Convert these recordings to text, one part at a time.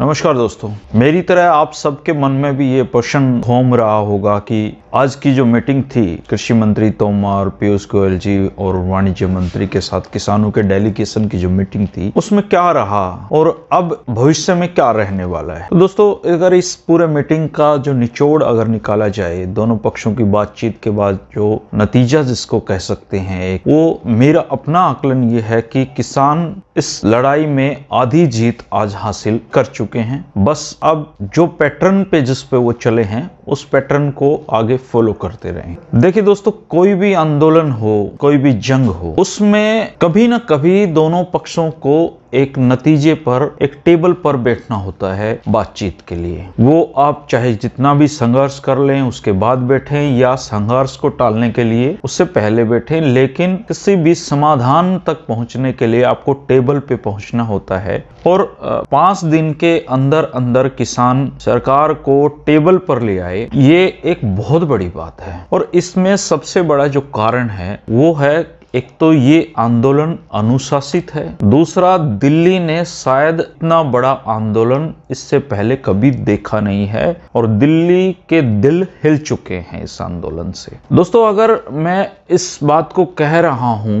नमस्कार दोस्तों मेरी तरह आप सबके मन में भी ये प्रश्न घूम रहा होगा कि आज की जो मीटिंग थी कृषि मंत्री तोमर पीयूष गोयल जी और वाणिज्य मंत्री के साथ किसानों के डेलीगेशन की जो मीटिंग थी उसमें क्या रहा और अब भविष्य में क्या रहने वाला है तो दोस्तों अगर इस पूरे मीटिंग का जो निचोड़ अगर निकाला जाए दोनों पक्षों की बातचीत के बाद जो नतीजा जिसको कह सकते हैं वो मेरा अपना आकलन ये है कि किसान इस लड़ाई में आधी जीत आज हासिल कर चुके हैं बस अब जो पैटर्न पे जिस पे वो चले हैं उस पैटर्न को आगे फॉलो करते रहें देखिए दोस्तों कोई भी आंदोलन हो कोई भी जंग हो उसमें कभी ना कभी दोनों पक्षों को एक नतीजे पर एक टेबल पर बैठना होता है बातचीत के लिए वो आप चाहे जितना भी संघर्ष कर लें उसके बाद बैठे या संघर्ष को टालने के लिए उससे पहले बैठे लेकिन किसी भी समाधान तक पहुंचने के लिए आपको टेबल पे पहुंचना होता है और पांच दिन के अंदर अंदर किसान सरकार को टेबल पर ले आए ये एक बहुत बड़ी बात है और इसमें सबसे बड़ा जो कारण है वो है एक तो ये आंदोलन अनुशासित है दूसरा दिल्ली ने शायद इतना बड़ा आंदोलन इससे पहले कभी देखा नहीं है और दिल्ली के दिल हिल चुके हैं इस आंदोलन से दोस्तों अगर मैं इस बात को कह रहा हूं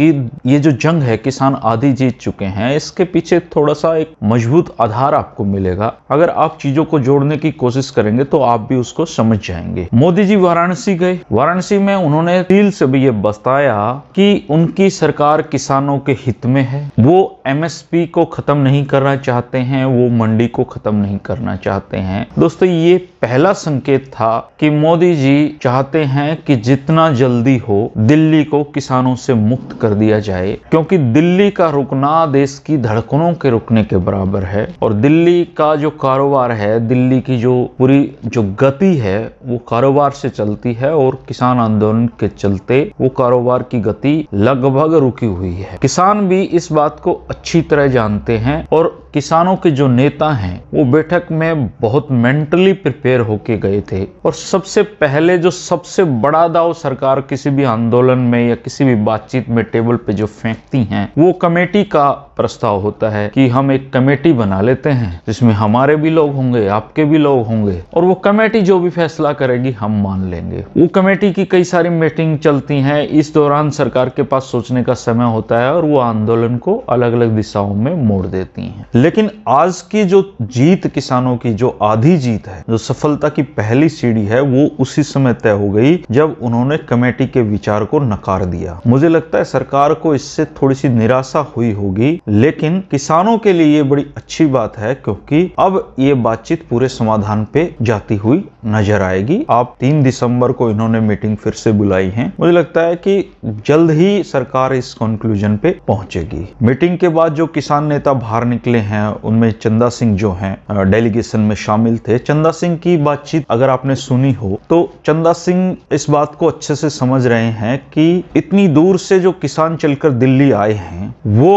कि ये जो जंग है किसान आधी जीत चुके हैं इसके पीछे थोड़ा सा एक मजबूत आधार आपको मिलेगा अगर आप चीजों को जोड़ने की कोशिश करेंगे तो आप भी उसको समझ जाएंगे मोदी जी वाराणसी गए वाराणसी में उन्होंने दिल से भी ये बताया कि उनकी सरकार किसानों के हित में है वो एमएसपी को खत्म नहीं करना चाहते हैं वो मंडी को खत्म नहीं करना चाहते हैं दोस्तों ये पहला संकेत था कि मोदी जी चाहते हैं कि जितना जल्दी हो दिल्ली को किसानों से मुक्त कर दिया जाए क्योंकि दिल्ली का रुकना देश की धड़कनों के रुकने के बराबर है और दिल्ली का जो कारोबार है दिल्ली की जो पूरी जो गति है वो कारोबार से चलती है और किसान आंदोलन के चलते वो कारोबार की गति लगभग रुकी हुई है किसान भी इस बात को अच्छी तरह जानते हैं और किसानों के जो नेता हैं वो बैठक में बहुत मेंटली प्रिपेयर होके गए थे और सबसे पहले जो सबसे बड़ा दाव सरकार किसी भी आंदोलन में या किसी भी बातचीत में टेबल पे जो फेंकती हैं वो कमेटी का प्रस्ताव होता है कि हम एक कमेटी बना लेते हैं जिसमें हमारे भी लोग होंगे आपके भी लोग होंगे और वो कमेटी जो भी फैसला करेगी हम मान लेंगे वो कमेटी की कई सारी मीटिंग चलती हैं इस दौरान सरकार के पास सोचने का समय होता है और वो आंदोलन को अलग अलग दिशाओं में मोड़ देती हैं लेकिन आज की जो जीत किसानों की जो आधी जीत है जो सफलता की पहली सीढ़ी है वो उसी समय तय हो गई जब उन्होंने कमेटी के विचार को नकार दिया मुझे लगता है सरकार को इससे थोड़ी सी निराशा हुई होगी लेकिन किसानों के लिए ये बड़ी अच्छी बात है क्योंकि अब ये बातचीत पूरे समाधान पे जाती हुई नजर आएगी आप तीन दिसंबर को इन्होंने मीटिंग फिर से बुलाई है मुझे लगता है कि जल्द ही सरकार इस कंक्लूजन पे पहुंचेगी मीटिंग के बाद जो किसान नेता बाहर निकले हैं उनमें चंदा सिंह जो हैं डेलीगेशन में शामिल थे चंदा सिंह की बातचीत अगर आपने सुनी हो तो चंदा सिंह इस बात को अच्छे से समझ रहे हैं कि इतनी दूर से जो किसान चलकर दिल्ली आए हैं वो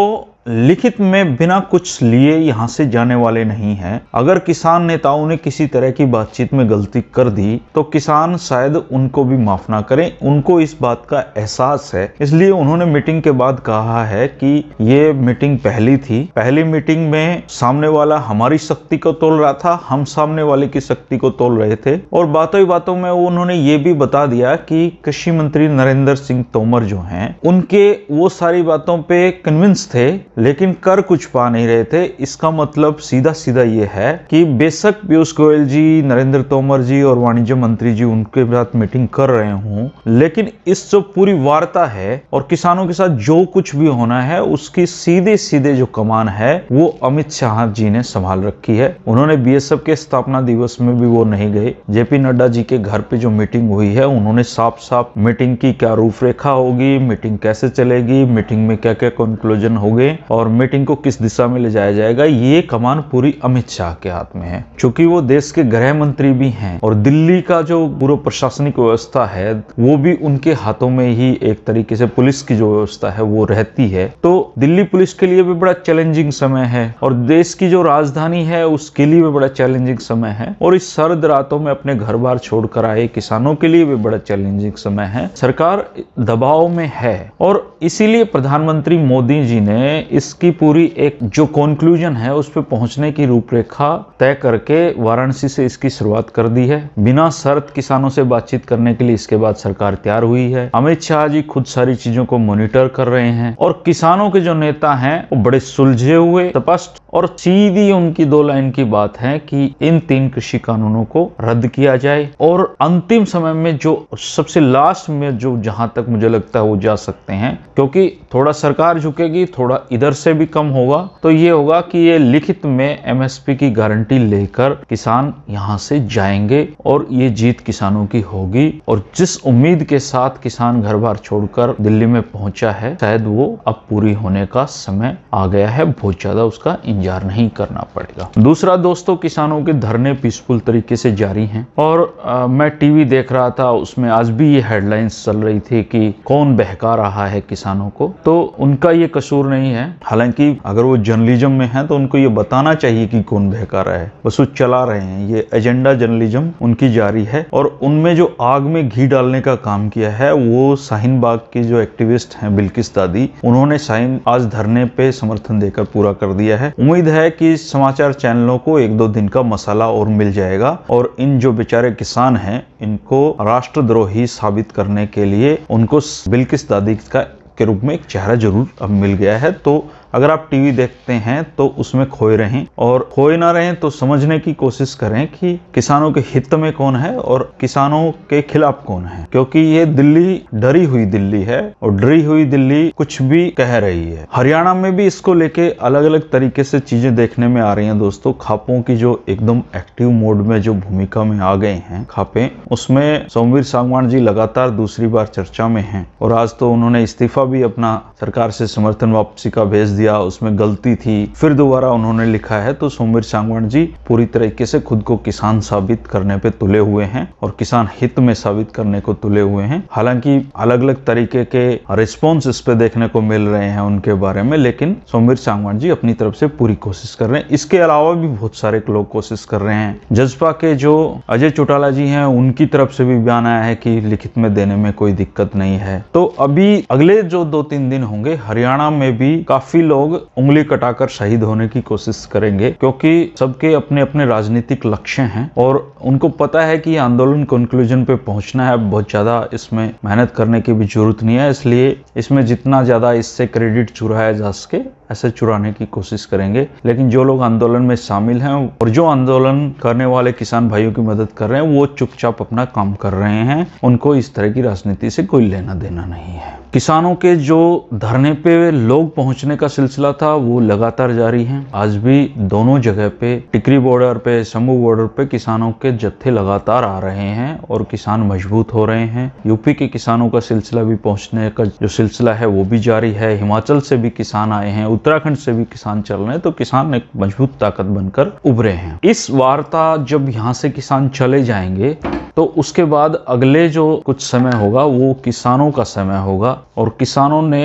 लिखित में बिना कुछ लिए यहाँ से जाने वाले नहीं हैं अगर किसान नेताओं ने किसी तरह की बातचीत में गलती कर दी तो किसान शायद उनको भी माफ ना करें उनको इस बात का एहसास है इसलिए उन्होंने मीटिंग के बाद कहा है कि ये मीटिंग पहली थी पहली मीटिंग में सामने वाला हमारी शक्ति को तोल रहा था हम सामने वाले की शक्ति को तोल रहे थे और बातों ही बातों में उन्होंने ये भी बता दिया कि कृषि मंत्री नरेंद्र सिंह तोमर जो है उनके वो सारी बातों पे कन्विंस थे लेकिन कर कुछ पा नहीं रहे थे इसका मतलब सीधा सीधा ये है कि बेशक पीयूष गोयल जी नरेंद्र तोमर जी और वाणिज्य मंत्री जी उनके साथ मीटिंग कर रहे हूँ लेकिन इस जो पूरी वार्ता है और किसानों के साथ जो कुछ भी होना है उसकी सीधे सीधे जो कमान है वो अमित शाह जी ने संभाल रखी है उन्होंने बी के स्थापना दिवस में भी वो नहीं गए जेपी नड्डा जी के घर पे जो मीटिंग हुई है उन्होंने साफ साफ मीटिंग की क्या रूपरेखा होगी मीटिंग कैसे चलेगी मीटिंग में क्या क्या कंक्लूजन गए और मीटिंग को किस दिशा में ले जाया जाएगा ये कमान पूरी अमित शाह के हाथ में है चूंकि वो देश के गृह मंत्री भी हैं और दिल्ली का जो पूरा प्रशासनिक व्यवस्था है वो भी उनके हाथों में ही एक तरीके से पुलिस की जो व्यवस्था है वो रहती है तो दिल्ली पुलिस के लिए भी बड़ा चैलेंजिंग समय है और देश की जो राजधानी है उसके लिए भी बड़ा चैलेंजिंग समय है और इस सर्द रातों में अपने घर बार छोड़कर आए किसानों के लिए भी बड़ा चैलेंजिंग समय है सरकार दबाव में है और इसीलिए प्रधानमंत्री मोदी जी ने इसकी पूरी एक जो कंक्लूजन है उस पर पहुंचने की रूपरेखा तय करके वाराणसी से इसकी शुरुआत कर दी है बिना शर्त किसानों से बातचीत करने के लिए इसके बाद सरकार तैयार हुई है अमित शाह जी खुद सारी चीजों को मॉनिटर कर रहे हैं और किसानों के जो नेता है वो बड़े सुलझे हुए स्पष्ट और सीधी उनकी दो लाइन की बात है कि इन तीन कृषि कानूनों को रद्द किया जाए और अंतिम समय में जो सबसे लास्ट में जो जहां तक मुझे लगता है वो जा सकते हैं क्योंकि थोड़ा सरकार झुकेगी थोड़ा इधर से भी कम होगा तो ये होगा कि ये लिखित में एमएसपी की गारंटी लेकर किसान यहाँ से जाएंगे और ये जीत किसानों की होगी और जिस उम्मीद के साथ किसान घर बार छोड़कर दिल्ली में पहुंचा है शायद वो अब पूरी होने का समय आ गया है बहुत ज्यादा उसका इंतजार नहीं करना पड़ेगा दूसरा दोस्तों किसानों के धरने पीसफुल तरीके से जारी है और आ, मैं टीवी देख रहा था उसमें आज भी ये हेडलाइंस चल रही थी कि कौन बहका रहा है किसानों को तो उनका ये कसूर नहीं है हालांकि अगर वो जर्नलिज्म में है तो उनको ये बताना चाहिए कि कौन बहका रहा है बस वो चला रहे हैं ये एजेंडा जर्नलिज्म उनकी जारी है और उनमें जो आग में घी डालने का काम किया है वो शाहीन बाग की जो एक्टिविस्ट हैं बिल्किस दादी उन्होंने शाहीन आज धरने पे समर्थन देकर पूरा कर दिया है उम्मीद है कि समाचार चैनलों को एक दो दिन का मसाला और मिल जाएगा और इन जो बेचारे किसान हैं इनको राष्ट्रद्रोही साबित करने के लिए उनको बिल्किस दादी का के रूप में एक चेहरा जरूर अब मिल गया है तो अगर आप टीवी देखते हैं तो उसमें खोए रहें और खोए ना रहें तो समझने की कोशिश करें कि किसानों के हित में कौन है और किसानों के खिलाफ कौन है क्योंकि ये दिल्ली डरी हुई दिल्ली है और डरी हुई दिल्ली कुछ भी कह रही है हरियाणा में भी इसको लेके अलग अलग तरीके से चीजें देखने में आ रही हैं दोस्तों खापों की जो एकदम एक्टिव मोड में जो भूमिका में आ गए हैं खापे उसमें सोमवीर सांगवान जी लगातार दूसरी बार चर्चा में हैं और आज तो उन्होंने इस्तीफा भी अपना सरकार से समर्थन वापसी का भेज दिया दिया उसमें गलती थी फिर दोबारा उन्होंने लिखा है तो सोमवीर सांगवान जी पूरी तरीके से खुद को किसान साबित करने पे तुले हुए हैं और किसान हित में साबित करने को तुले हुए हैं हालांकि अलग अलग तरीके के रिस्पॉन्स इस पे देखने को मिल रहे हैं उनके बारे में लेकिन सोमवीर सांगवान जी अपनी तरफ से पूरी कोशिश कर रहे हैं इसके अलावा भी बहुत सारे लोग कोशिश कर रहे हैं जजपा के जो अजय चौटाला जी हैं उनकी तरफ से भी बयान आया है कि लिखित में देने में कोई दिक्कत नहीं है तो अभी अगले जो दो तीन दिन होंगे हरियाणा में भी काफी लोग उंगली कटाकर शहीद होने की कोशिश करेंगे क्योंकि सबके अपने अपने राजनीतिक लक्ष्य हैं और उनको पता है कि आंदोलन कंक्लूजन पे पहुंचना है बहुत ज़्यादा इसमें मेहनत करने की भी जरूरत नहीं है इसलिए इसमें जितना ज़्यादा इससे क्रेडिट चुराया जा सके ऐसे चुराने की कोशिश करेंगे लेकिन जो लोग आंदोलन में शामिल हैं और जो आंदोलन करने वाले किसान भाइयों की मदद कर रहे हैं वो चुपचाप अपना काम कर रहे हैं उनको इस तरह की राजनीति से कोई लेना देना नहीं है किसानों के जो धरने पे लोग पहुंचने का सिलसिला था वो लगातार जारी है आज भी दोनों जगह पे टिकरी बॉर्डर पे शंभू बॉर्डर पे किसानों के जत्थे लगातार आ रहे हैं और किसान मजबूत हो रहे हैं यूपी के किसानों का सिलसिला भी पहुंचने का जो सिलसिला है वो भी जारी है हिमाचल से भी किसान आए हैं उत्तराखंड से भी किसान चल रहे हैं तो किसान एक मजबूत ताकत बनकर उभरे हैं इस वार्ता जब यहाँ से किसान चले जाएंगे तो उसके बाद अगले जो कुछ समय होगा वो किसानों का समय होगा और किसानों ने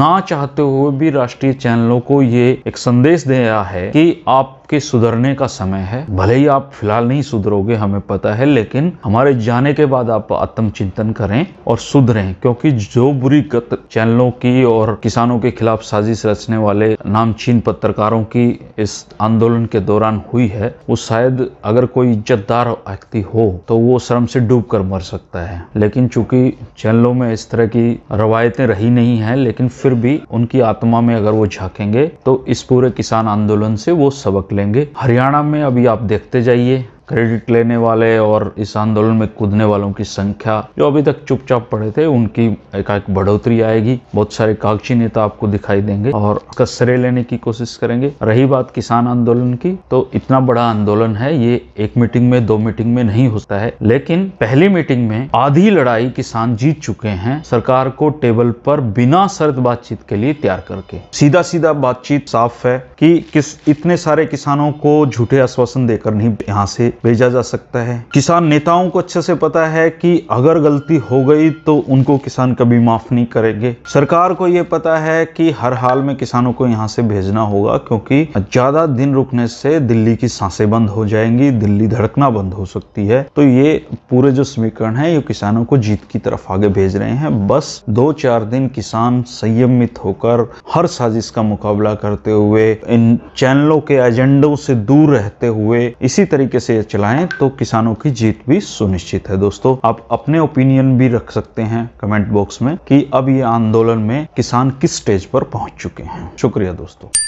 ना चाहते हुए भी राष्ट्रीय चैनलों को ये एक संदेश दिया है कि आप के सुधरने का समय है भले ही आप फिलहाल नहीं सुधरोगे हमें पता है लेकिन हमारे जाने के बाद आप आत्मचिंतन करें और सुधरें क्योंकि जो बुरी गत चैनलों की और किसानों के खिलाफ साजिश रचने वाले नामचीन पत्रकारों की इस आंदोलन के दौरान हुई है वो शायद अगर कोई इज्जतदार व्यक्ति हो तो वो शर्म से डूब कर मर सकता है लेकिन चूंकि चैनलों में इस तरह की रवायतें रही नहीं है लेकिन फिर भी उनकी आत्मा में अगर वो झांकेंगे तो इस पूरे किसान आंदोलन से वो सबक लेंगे हरियाणा में अभी आप देखते जाइए क्रेडिट लेने वाले और इस आंदोलन में कूदने वालों की संख्या जो अभी तक चुपचाप पड़े थे उनकी एकाएक बढ़ोतरी आएगी बहुत सारे कागजी नेता आपको दिखाई देंगे और उसका श्रेय लेने की कोशिश करेंगे रही बात किसान आंदोलन की तो इतना बड़ा आंदोलन है ये एक मीटिंग में दो मीटिंग में नहीं होता है लेकिन पहली मीटिंग में आधी लड़ाई किसान जीत चुके हैं सरकार को टेबल पर बिना शर्त बातचीत के लिए तैयार करके सीधा सीधा बातचीत साफ है कि किस इतने सारे किसानों को झूठे आश्वासन देकर नहीं यहाँ से भेजा जा सकता है किसान नेताओं को अच्छे से पता है कि अगर गलती हो गई तो उनको किसान कभी माफ नहीं करेंगे सरकार को ये पता है कि हर हाल में किसानों को यहाँ से भेजना होगा क्योंकि ज्यादा दिन रुकने से दिल्ली की सांसें बंद हो जाएंगी दिल्ली धड़कना बंद हो सकती है तो ये पूरे जो समीकरण है ये किसानों को जीत की तरफ आगे भेज रहे हैं बस दो चार दिन किसान संयमित होकर हर साजिश का मुकाबला करते हुए इन चैनलों के एजेंडों से दूर रहते हुए इसी तरीके से से चलाएं तो किसानों की जीत भी सुनिश्चित है दोस्तों आप अपने ओपिनियन भी रख सकते हैं कमेंट बॉक्स में कि अब ये आंदोलन में किसान किस स्टेज पर पहुंच चुके हैं शुक्रिया दोस्तों